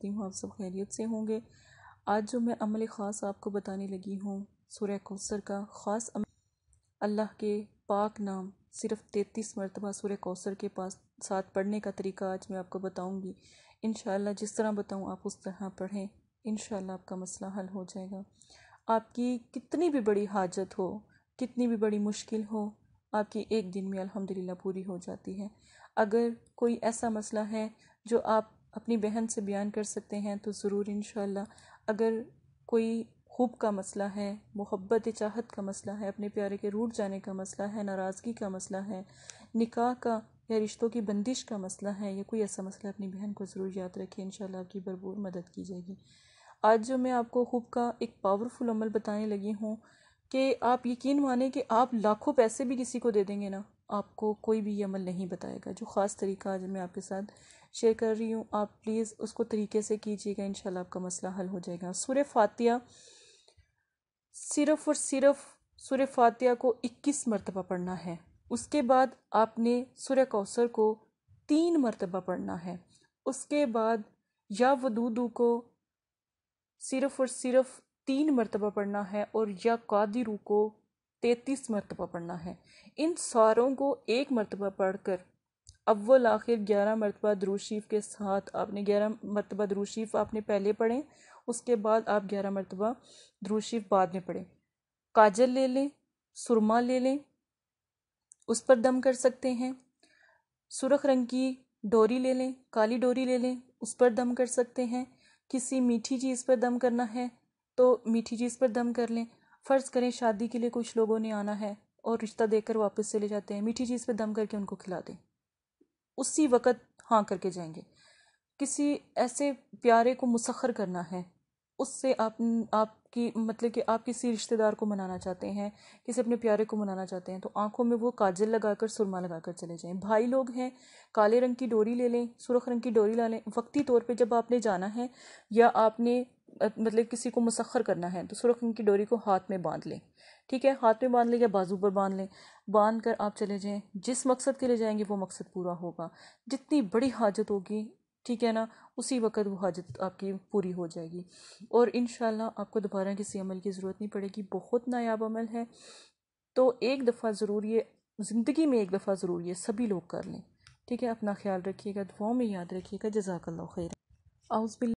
करती हूँ आप सब खैरियत से होंगे आज जो मैं अमल ख़ास आपको बताने लगी हूँ सुरह कौसर का ख़ास अल्लाह के पाक नाम सिर्फ तैतीस मरतबा सुरह कौसर के पास साथ पढ़ने का तरीका आज मैं आपको बताऊँगी इन जिस तरह बताऊँ आप उस तरह पढ़ें इन आपका मसला हल हो जाएगा आपकी कितनी भी बड़ी हाजत हो कितनी भी बड़ी मुश्किल हो आपकी एक दिन में अल्हम्दुलिल्लाह पूरी हो जाती है अगर कोई ऐसा मसला है जो आप अपनी बहन से बयान कर सकते हैं तो ज़रूर इन अगर कोई खूब का मसला है मोहब्बत चाहत का मसला है अपने प्यारे के रूट जाने का मसला है नाराज़गी का मसला है निकाह का या रिश्तों की बंदिश का मसला है या कोई ऐसा मसला अपनी बहन को ज़रूर याद रखें इन आपकी भरपूर मदद की जाएगी आज जो मैं आपको खूब का एक पावरफुल अमल बताने लगी हूँ कि आप यकीन माने कि आप लाखों पैसे भी किसी को दे देंगे ना आपको कोई भी ये अमल नहीं बताएगा जो ख़ास तरीका आज मैं आपके साथ शेयर कर रही हूँ आप प्लीज़ उसको तरीके से कीजिएगा इन आपका मसला हल हो जाएगा सूर्य फातिया सिर्फ़ और सिर्फ सूर्य फातिया को इक्कीस मरतबा पढ़ना है उसके बाद आपने सूर्य कौसर को तीन मरतबा पढ़ना है उसके बाद या वदूदू को सिर्फ़ और सिर्फ तीन मरतबा पढ़ना है और या कादिरू को तैतीस मरतबा पढ़ना है इन सारों को एक मरतबा पढ़ कर अव्वल आखिर ग्यारह मरतबा द्रूशीफ के साथ आपने ग्यारह मरतबा द्रूशीफ आपने पहले पढ़ें उसके बाद आप ग्यारह मरतबा द्रूशीफ बाद में पढ़ें काजल ले लें सुरमा ले लें उस पर दम कर सकते हैं सुरख रंग की डोरी ले लें काली डोरी ले लें उस पर दम कर सकते हैं किसी मीठी चीज़ पर दम करना है तो मीठी चीज़ पर दम कर लें फ़र्ज़ करें शादी के लिए कुछ लोगों ने आना है और रिश्ता देकर वापस चले जाते हैं मीठी चीज़ पर दम करके उनको खिला दें उसी वक़्त हाँ करके जाएंगे किसी ऐसे प्यारे को मुसखर करना है उससे आप आपकी मतलब कि आप किसी रिश्तेदार को मनाना चाहते हैं किसी अपने प्यारे को मनाना चाहते हैं तो आंखों में वो काजल लगाकर सुरमा लगाकर चले जाएं भाई लोग हैं काले रंग की डोरी ले लें सुरख रंग की डोरी ला लें वक्ती तौर पे जब आपने जाना है या आपने मतलब किसी को मुसखर करना है तो सुरखन की डोरी को हाथ में बांध लें ठीक है हाथ में बांध लें या बाजू पर बांध लें बांध कर आप चले जाएं जिस मकसद के लिए जाएंगे वो मकसद पूरा होगा जितनी बड़ी हाजत होगी ठीक है ना उसी वक्त वो हाजत आपकी पूरी हो जाएगी और इन आपको दोबारा किसी अमल की ज़रूरत नहीं पड़ेगी बहुत नायाब अमल है तो एक दफ़ा ज़रूर ये ज़िंदगी में एक दफ़ा ज़रूर ये सभी लोग कर लें ठीक है अपना ख्याल रखिएगा दुआओं में याद रखिएगा जजाकल्ला खैर आउज़